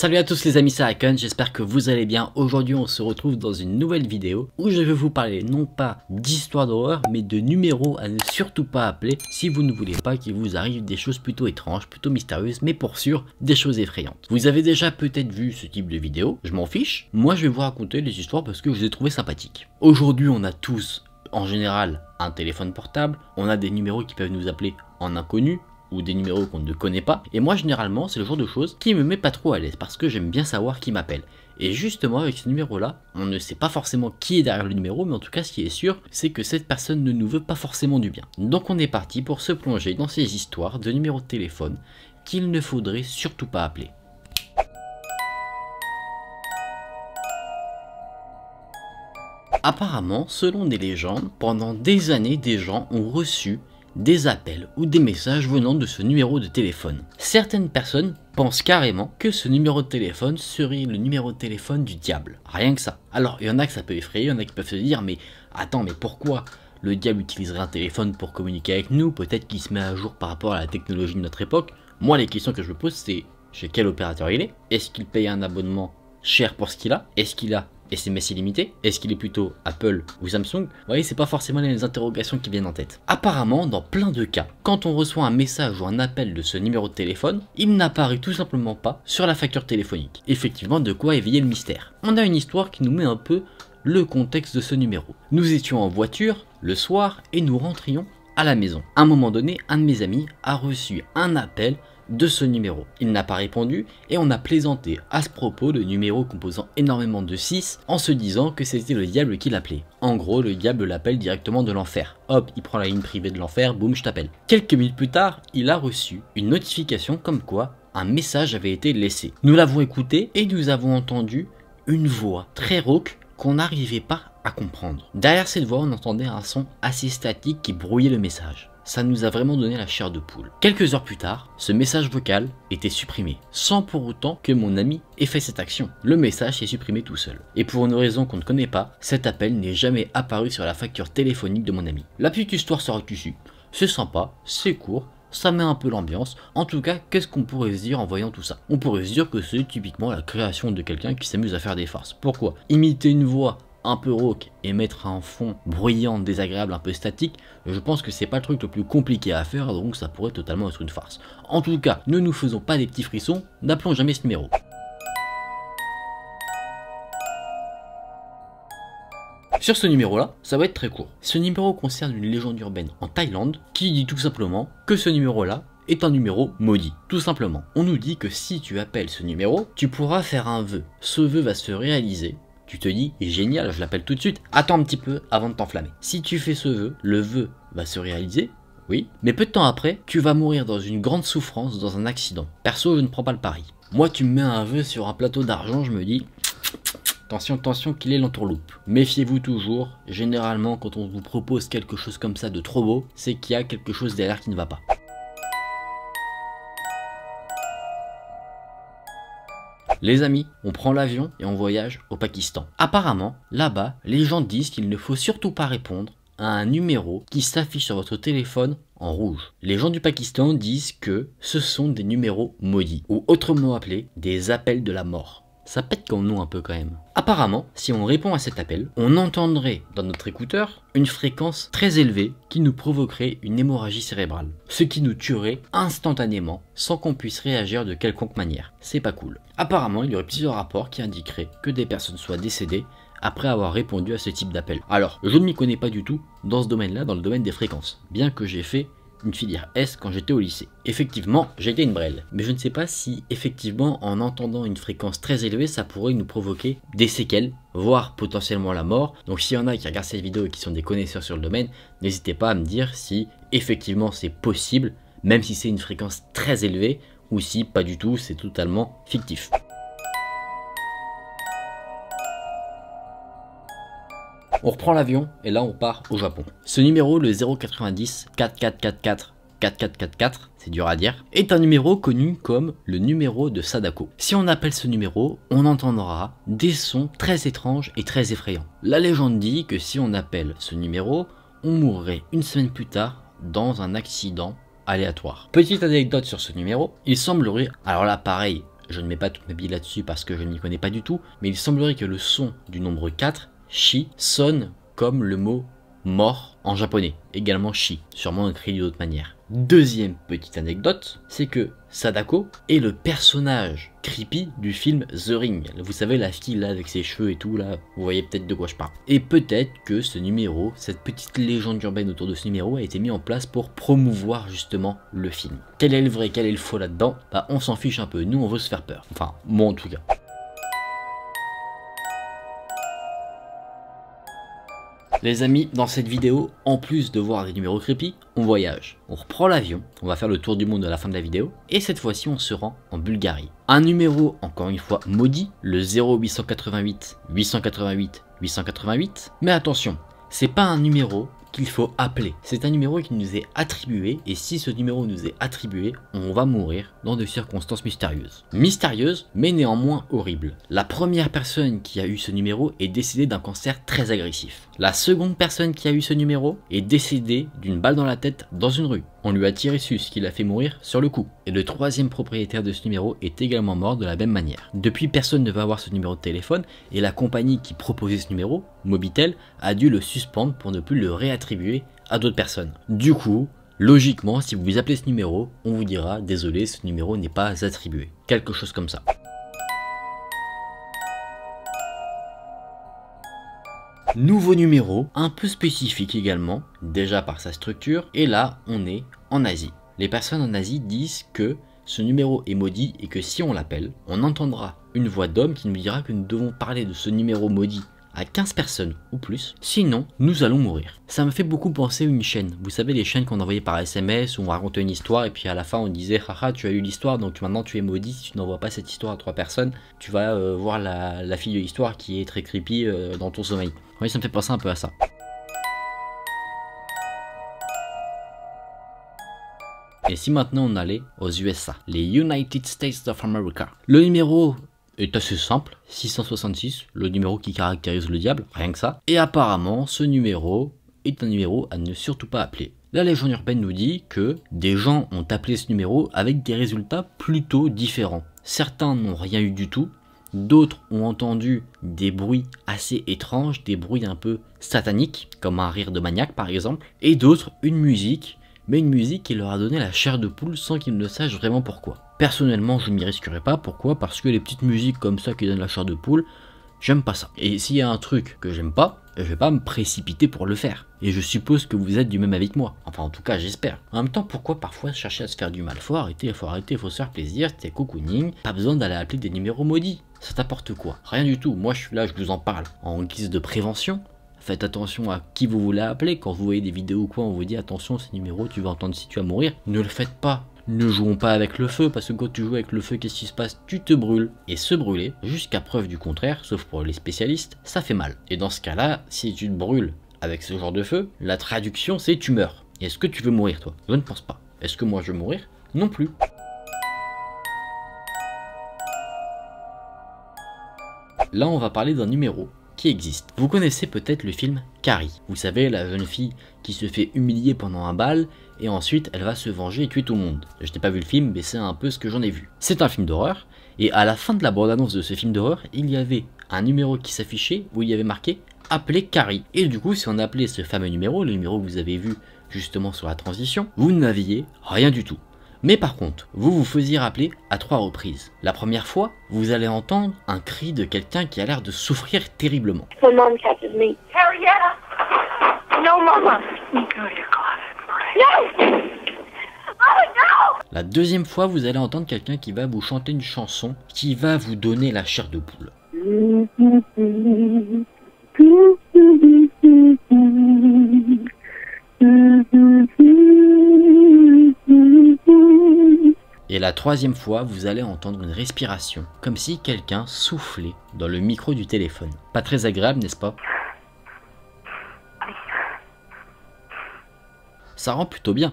Salut à tous les amis, c'est j'espère que vous allez bien. Aujourd'hui, on se retrouve dans une nouvelle vidéo où je vais vous parler non pas d'histoire d'horreur, mais de numéros à ne surtout pas appeler si vous ne voulez pas qu'il vous arrive des choses plutôt étranges, plutôt mystérieuses, mais pour sûr, des choses effrayantes. Vous avez déjà peut-être vu ce type de vidéo, je m'en fiche. Moi, je vais vous raconter les histoires parce que je les ai trouvées sympathiques. Aujourd'hui, on a tous, en général, un téléphone portable, on a des numéros qui peuvent nous appeler en inconnu, ou des numéros qu'on ne connaît pas. Et moi, généralement, c'est le genre de choses qui me met pas trop à l'aise parce que j'aime bien savoir qui m'appelle. Et justement, avec ce numéro-là, on ne sait pas forcément qui est derrière le numéro, mais en tout cas, ce qui est sûr, c'est que cette personne ne nous veut pas forcément du bien. Donc, on est parti pour se plonger dans ces histoires de numéros de téléphone qu'il ne faudrait surtout pas appeler. Apparemment, selon des légendes, pendant des années, des gens ont reçu des appels ou des messages venant de ce numéro de téléphone. Certaines personnes pensent carrément que ce numéro de téléphone serait le numéro de téléphone du diable. Rien que ça. Alors, il y en a que ça peut effrayer, il y en a qui peuvent se dire, mais attends, mais pourquoi le diable utiliserait un téléphone pour communiquer avec nous Peut-être qu'il se met à jour par rapport à la technologie de notre époque. Moi, les questions que je me pose, c'est chez quel opérateur il est Est-ce qu'il paye un abonnement cher pour ce qu'il a Est-ce qu'il a SMS illimité Est-ce qu'il est plutôt Apple ou Samsung Vous voyez, c'est pas forcément les interrogations qui viennent en tête. Apparemment, dans plein de cas, quand on reçoit un message ou un appel de ce numéro de téléphone, il n'apparaît tout simplement pas sur la facture téléphonique. Effectivement, de quoi éveiller le mystère. On a une histoire qui nous met un peu le contexte de ce numéro. Nous étions en voiture le soir et nous rentrions à la maison. À un moment donné, un de mes amis a reçu un appel de ce numéro. Il n'a pas répondu et on a plaisanté à ce propos le numéro composant énormément de 6 en se disant que c'était le diable qui l'appelait. En gros, le diable l'appelle directement de l'enfer. Hop, il prend la ligne privée de l'enfer, boum, je t'appelle. Quelques minutes plus tard, il a reçu une notification comme quoi un message avait été laissé. Nous l'avons écouté et nous avons entendu une voix très rauque qu'on n'arrivait pas à comprendre. Derrière cette voix, on entendait un son assez statique qui brouillait le message ça nous a vraiment donné la chair de poule. Quelques heures plus tard, ce message vocal était supprimé, sans pour autant que mon ami ait fait cette action. Le message s'est supprimé tout seul. Et pour une raison qu'on ne connaît pas, cet appel n'est jamais apparu sur la facture téléphonique de mon ami. La petite histoire sera dessus. C'est sympa, c'est court, ça met un peu l'ambiance. En tout cas, qu'est-ce qu'on pourrait se dire en voyant tout ça On pourrait se dire que c'est typiquement la création de quelqu'un qui s'amuse à faire des farces. Pourquoi Imiter une voix un peu rauque et mettre un fond bruyant, désagréable, un peu statique, je pense que c'est pas le truc le plus compliqué à faire, donc ça pourrait totalement être une farce. En tout cas, ne nous faisons pas des petits frissons, n'appelons jamais ce numéro. Sur ce numéro-là, ça va être très court. Ce numéro concerne une légende urbaine en Thaïlande qui dit tout simplement que ce numéro-là est un numéro maudit. Tout simplement, on nous dit que si tu appelles ce numéro, tu pourras faire un vœu. Ce vœu va se réaliser tu te dis, génial, je l'appelle tout de suite, attends un petit peu avant de t'enflammer. Si tu fais ce vœu, le vœu va se réaliser, oui, mais peu de temps après, tu vas mourir dans une grande souffrance, dans un accident. Perso, je ne prends pas le pari. Moi, tu me mets un vœu sur un plateau d'argent, je me dis, Attention, attention qu'il est l'entourloupe. Méfiez-vous toujours, généralement quand on vous propose quelque chose comme ça de trop beau, c'est qu'il y a quelque chose derrière qui ne va pas. Les amis, on prend l'avion et on voyage au Pakistan. Apparemment, là-bas, les gens disent qu'il ne faut surtout pas répondre à un numéro qui s'affiche sur votre téléphone en rouge. Les gens du Pakistan disent que ce sont des numéros maudits, ou autrement appelés des appels de la mort ça pète comme nous un peu quand même. Apparemment, si on répond à cet appel, on entendrait dans notre écouteur une fréquence très élevée qui nous provoquerait une hémorragie cérébrale, ce qui nous tuerait instantanément sans qu'on puisse réagir de quelconque manière. C'est pas cool. Apparemment, il y aurait plusieurs rapports qui indiqueraient que des personnes soient décédées après avoir répondu à ce type d'appel. Alors, je ne m'y connais pas du tout dans ce domaine-là, dans le domaine des fréquences, bien que j'ai fait une filière S quand j'étais au lycée. Effectivement, j'ai été une brelle. Mais je ne sais pas si, effectivement, en entendant une fréquence très élevée, ça pourrait nous provoquer des séquelles, voire potentiellement la mort. Donc s'il y en a qui regardent cette vidéo et qui sont des connaisseurs sur le domaine, n'hésitez pas à me dire si, effectivement, c'est possible, même si c'est une fréquence très élevée, ou si, pas du tout, c'est totalement fictif. On reprend l'avion et là on part au Japon. Ce numéro, le 090 4444 4444, c'est dur à dire, est un numéro connu comme le numéro de Sadako. Si on appelle ce numéro, on entendra des sons très étranges et très effrayants. La légende dit que si on appelle ce numéro, on mourrait une semaine plus tard dans un accident aléatoire. Petite anecdote sur ce numéro, il semblerait, alors là pareil, je ne mets pas toute ma bille là-dessus parce que je n'y connais pas du tout, mais il semblerait que le son du nombre 4 Shi sonne comme le mot mort en japonais, également chi, sûrement écrit d'une autre manière. Deuxième petite anecdote, c'est que Sadako est le personnage creepy du film The Ring. Vous savez, la fille là avec ses cheveux et tout, là, vous voyez peut-être de quoi je parle. Et peut-être que ce numéro, cette petite légende urbaine autour de ce numéro a été mis en place pour promouvoir justement le film. Quel est le vrai, quel est le faux là-dedans Bah on s'en fiche un peu, nous on veut se faire peur. Enfin, moi en tout cas. Les amis, dans cette vidéo, en plus de voir des numéros creepy, on voyage. On reprend l'avion, on va faire le tour du monde à la fin de la vidéo, et cette fois-ci on se rend en Bulgarie. Un numéro, encore une fois, maudit, le 0888 888 888, mais attention, c'est pas un numéro qu'il faut appeler. C'est un numéro qui nous est attribué, et si ce numéro nous est attribué, on va mourir dans des circonstances mystérieuses. Mystérieuses, mais néanmoins horribles. La première personne qui a eu ce numéro est décédée d'un cancer très agressif. La seconde personne qui a eu ce numéro est décédée d'une balle dans la tête dans une rue. On lui a tiré dessus, ce qui l'a fait mourir sur le coup. Et le troisième propriétaire de ce numéro est également mort de la même manière. Depuis, personne ne va avoir ce numéro de téléphone et la compagnie qui proposait ce numéro, Mobitel, a dû le suspendre pour ne plus le réattribuer à d'autres personnes. Du coup, logiquement, si vous appelez ce numéro, on vous dira désolé, ce numéro n'est pas attribué. Quelque chose comme ça. Nouveau numéro, un peu spécifique également, déjà par sa structure, et là on est en Asie. Les personnes en Asie disent que ce numéro est maudit et que si on l'appelle, on entendra une voix d'homme qui nous dira que nous devons parler de ce numéro maudit 15 personnes ou plus, sinon nous allons mourir. Ça me fait beaucoup penser à une chaîne, vous savez les chaînes qu'on envoyait par SMS où on racontait une histoire et puis à la fin on disait haha tu as eu l'histoire donc maintenant tu es maudit si tu n'envoies pas cette histoire à trois personnes, tu vas euh, voir la, fille de l'histoire qui est très creepy euh, dans ton sommeil. Oui ça me fait penser un peu à ça. Et si maintenant on allait aux USA, les United States of America Le numéro est assez simple, 666, le numéro qui caractérise le diable, rien que ça. Et apparemment, ce numéro est un numéro à ne surtout pas appeler. La légende urbaine nous dit que des gens ont appelé ce numéro avec des résultats plutôt différents. Certains n'ont rien eu du tout, d'autres ont entendu des bruits assez étranges, des bruits un peu sataniques, comme un rire de maniaque par exemple, et d'autres une musique mais une musique qui leur a donné la chair de poule sans qu'ils ne sachent vraiment pourquoi. Personnellement, je m'y risquerai pas, pourquoi Parce que les petites musiques comme ça qui donnent la chair de poule, j'aime pas ça. Et s'il y a un truc que j'aime pas, je vais pas me précipiter pour le faire. Et je suppose que vous êtes du même avis que moi. Enfin, en tout cas, j'espère. En même temps, pourquoi parfois chercher à se faire du mal Faut arrêter, faut arrêter, faut se faire plaisir, c'est cocooning. Pas besoin d'aller appeler des numéros maudits. Ça t'apporte quoi Rien du tout. Moi, je suis là, je vous en parle. En guise de prévention, Faites attention à qui vous voulez appeler. Quand vous voyez des vidéos ou quoi, on vous dit attention, ces numéros, tu vas entendre si tu vas mourir. Ne le faites pas. Ne jouons pas avec le feu, parce que quand tu joues avec le feu, qu'est-ce qui se passe Tu te brûles. Et se brûler, jusqu'à preuve du contraire, sauf pour les spécialistes, ça fait mal. Et dans ce cas-là, si tu te brûles avec ce genre de feu, la traduction c'est tu meurs. Est-ce que tu veux mourir toi Je ne pense pas. Est-ce que moi je veux mourir Non plus. Là, on va parler d'un numéro existe. Vous connaissez peut-être le film Carrie. Vous savez, la jeune fille qui se fait humilier pendant un bal et ensuite elle va se venger et tuer tout le monde. Je n'ai pas vu le film, mais c'est un peu ce que j'en ai vu. C'est un film d'horreur et à la fin de la bande-annonce de ce film d'horreur, il y avait un numéro qui s'affichait où il y avait marqué appelé Carrie. Et du coup, si on appelait ce fameux numéro, le numéro que vous avez vu justement sur la transition, vous n'aviez rien du tout. Mais par contre, vous vous faisiez rappeler à trois reprises. La première fois, vous allez entendre un cri de quelqu'un qui a l'air de souffrir terriblement. Oh, la deuxième fois, vous allez entendre quelqu'un qui va vous chanter une chanson qui va vous donner la chair de poule. Mm, mm, mm. la troisième fois, vous allez entendre une respiration, comme si quelqu'un soufflait dans le micro du téléphone. Pas très agréable, n'est-ce pas Ça rend plutôt bien.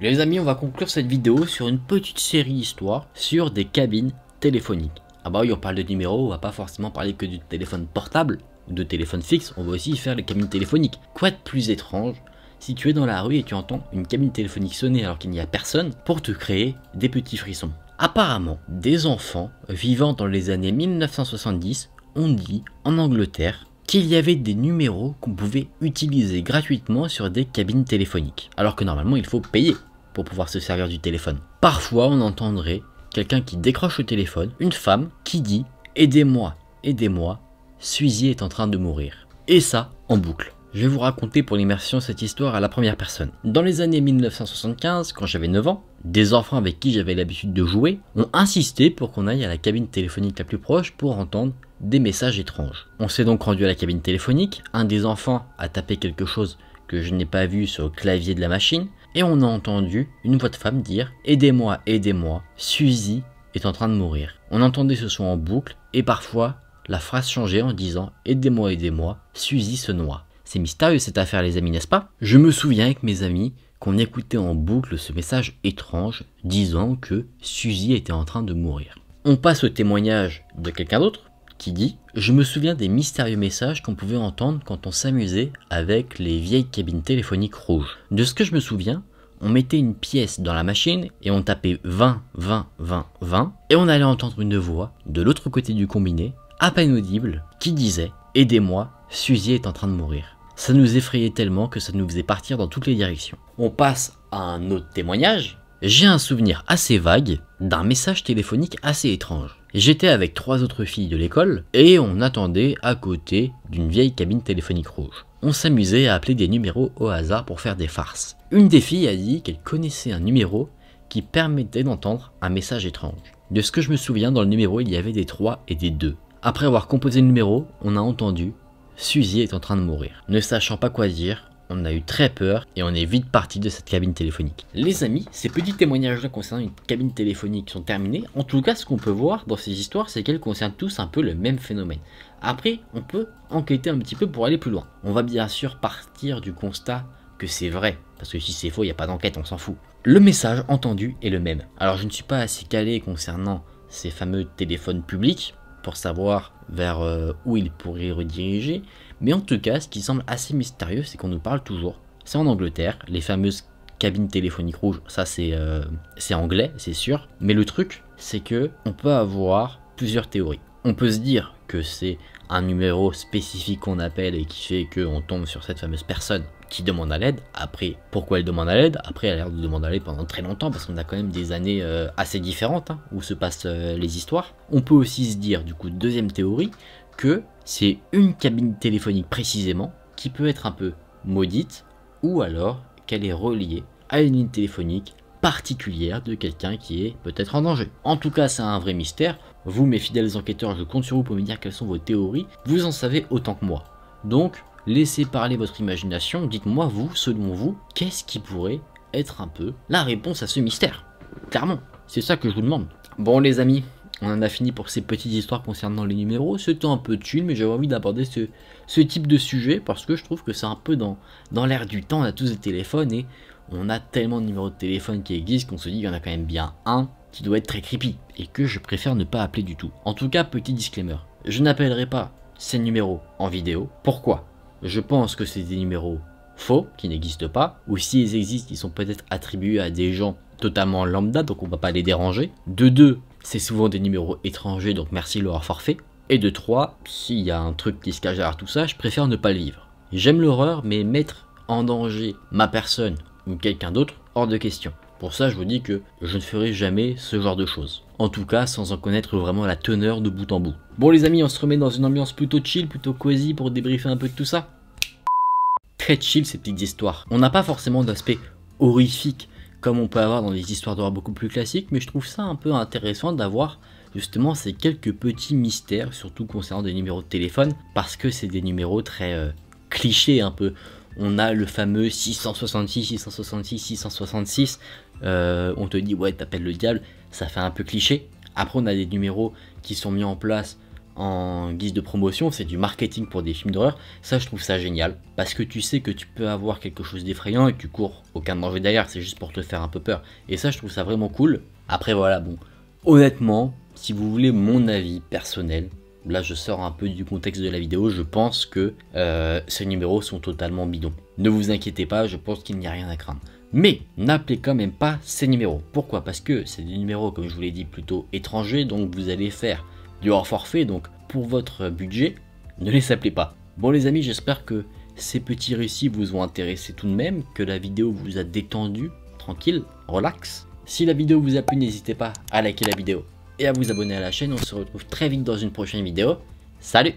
Les amis, on va conclure cette vidéo sur une petite série d'histoires sur des cabines téléphoniques. Ah bah oui, on parle de numéros, on va pas forcément parler que du téléphone portable ou de téléphone fixe, on va aussi faire les cabines téléphoniques. Quoi de plus étrange si tu es dans la rue et tu entends une cabine téléphonique sonner alors qu'il n'y a personne pour te créer des petits frissons. Apparemment, des enfants vivant dans les années 1970 ont dit en Angleterre qu'il y avait des numéros qu'on pouvait utiliser gratuitement sur des cabines téléphoniques, alors que normalement il faut payer pour pouvoir se servir du téléphone. Parfois, on entendrait quelqu'un qui décroche le téléphone, une femme qui dit Aidez-moi, aidez-moi, Suzy est en train de mourir. Et ça en boucle. Je vais vous raconter pour l'immersion cette histoire à la première personne. Dans les années 1975, quand j'avais 9 ans, des enfants avec qui j'avais l'habitude de jouer ont insisté pour qu'on aille à la cabine téléphonique la plus proche pour entendre des messages étranges. On s'est donc rendu à la cabine téléphonique, un des enfants a tapé quelque chose que je n'ai pas vu sur le clavier de la machine, et on a entendu une voix de femme dire ⁇ Aidez-moi, aidez-moi, Suzy est en train de mourir. ⁇ On entendait ce son en boucle, et parfois la phrase changeait en disant ⁇ Aidez-moi, aidez-moi, Suzy se noie. C'est mystérieux cette affaire, les amis, n'est-ce pas Je me souviens avec mes amis qu'on écoutait en boucle ce message étrange disant que Suzy était en train de mourir. On passe au témoignage de quelqu'un d'autre qui dit Je me souviens des mystérieux messages qu'on pouvait entendre quand on s'amusait avec les vieilles cabines téléphoniques rouges. De ce que je me souviens, on mettait une pièce dans la machine et on tapait 20, 20, 20, 20 et on allait entendre une voix de l'autre côté du combiné, à peine audible, qui disait Aidez-moi, Suzy est en train de mourir. Ça nous effrayait tellement que ça nous faisait partir dans toutes les directions. On passe à un autre témoignage. J'ai un souvenir assez vague d'un message téléphonique assez étrange. J'étais avec trois autres filles de l'école et on attendait à côté d'une vieille cabine téléphonique rouge. On s'amusait à appeler des numéros au hasard pour faire des farces. Une des filles a dit qu'elle connaissait un numéro qui permettait d'entendre un message étrange. De ce que je me souviens, dans le numéro, il y avait des 3 et des 2. Après avoir composé le numéro, on a entendu Suzy est en train de mourir. Ne sachant pas quoi dire, on a eu très peur et on est vite parti de cette cabine téléphonique. Les amis, ces petits témoignages-là concernant une cabine téléphonique sont terminés. En tout cas, ce qu'on peut voir dans ces histoires, c'est qu'elles concernent tous un peu le même phénomène. Après, on peut enquêter un petit peu pour aller plus loin. On va bien sûr partir du constat que c'est vrai, parce que si c'est faux, il n'y a pas d'enquête, on s'en fout. Le message entendu est le même. Alors je ne suis pas assez calé concernant ces fameux téléphones publics, pour savoir vers euh, où il pourrait rediriger. Mais en tout cas, ce qui semble assez mystérieux, c'est qu'on nous parle toujours. C'est en Angleterre, les fameuses cabines téléphoniques rouges, ça c'est euh, anglais, c'est sûr. Mais le truc, c'est que on peut avoir plusieurs théories. On peut se dire que c'est un numéro spécifique qu'on appelle et qui fait qu'on tombe sur cette fameuse personne qui demande à l'aide. Après, pourquoi elle demande à l'aide Après, elle a l'air de demander à l'aide pendant très longtemps parce qu'on a quand même des années euh, assez différentes hein, où se passent euh, les histoires. On peut aussi se dire, du coup, deuxième théorie, que c'est une cabine téléphonique précisément qui peut être un peu maudite ou alors qu'elle est reliée à une ligne téléphonique particulière de quelqu'un qui est peut-être en danger. En tout cas, c'est un vrai mystère. Vous, mes fidèles enquêteurs, je compte sur vous pour me dire quelles sont vos théories. Vous en savez autant que moi. Donc, Laissez parler votre imagination, dites-moi vous, selon vous, qu'est-ce qui pourrait être un peu la réponse à ce mystère Clairement, c'est ça que je vous demande. Bon les amis, on en a fini pour ces petites histoires concernant les numéros. C'était un peu chill, mais j'avais envie d'aborder ce, type de sujet parce que je trouve que c'est un peu dans, dans l'air du temps. On a tous des téléphones et on a tellement de numéros de téléphone qui existent qu'on se dit qu'il y en a quand même bien un qui doit être très creepy et que je préfère ne pas appeler du tout. En tout cas, petit disclaimer, je n'appellerai pas ces numéros en vidéo. Pourquoi je pense que c'est des numéros faux, qui n'existent pas, ou s'ils existent, ils sont peut-être attribués à des gens totalement lambda, donc on va pas les déranger. De deux, c'est souvent des numéros étrangers, donc merci l'horreur forfait. Et de trois, s'il y a un truc qui se cache derrière tout ça, je préfère ne pas le vivre. J'aime l'horreur, mais mettre en danger ma personne ou quelqu'un d'autre, hors de question. Pour ça, je vous dis que je ne ferai jamais ce genre de choses. En tout cas, sans en connaître vraiment la teneur de bout en bout. Bon les amis, on se remet dans une ambiance plutôt chill, plutôt quasi pour débriefer un peu de tout ça. Très chill ces petites histoires. On n'a pas forcément d'aspect horrifique comme on peut avoir dans des histoires d'horreur beaucoup plus classiques, mais je trouve ça un peu intéressant d'avoir justement ces quelques petits mystères, surtout concernant des numéros de téléphone, parce que c'est des numéros très euh, clichés un peu on a le fameux 666, 666, 666. on te dit, ouais, t'appelles le diable, ça fait un peu cliché. Après, on a des numéros qui sont mis en place en guise de promotion, c'est du marketing pour des films d'horreur. Ça, je trouve ça génial parce que tu sais que tu peux avoir quelque chose d'effrayant et que tu cours aucun danger derrière, c'est juste pour te faire un peu peur. Et ça, je trouve ça vraiment cool. Après, voilà, bon, honnêtement, si vous voulez mon avis personnel, là je sors un peu du contexte de la vidéo, je pense que euh, ces numéros sont totalement bidons. Ne vous inquiétez pas, je pense qu'il n'y a rien à craindre. Mais n'appelez quand même pas ces numéros. Pourquoi Parce que c'est des numéros, comme je vous l'ai dit, plutôt étrangers, donc vous allez faire du hors forfait, donc pour votre budget, ne les appelez pas. Bon les amis, j'espère que ces petits récits vous ont intéressé tout de même, que la vidéo vous a détendu, tranquille, relax. Si la vidéo vous a plu, n'hésitez pas à liker la vidéo, et à vous abonner à la chaîne. On se retrouve très vite dans une prochaine vidéo. Salut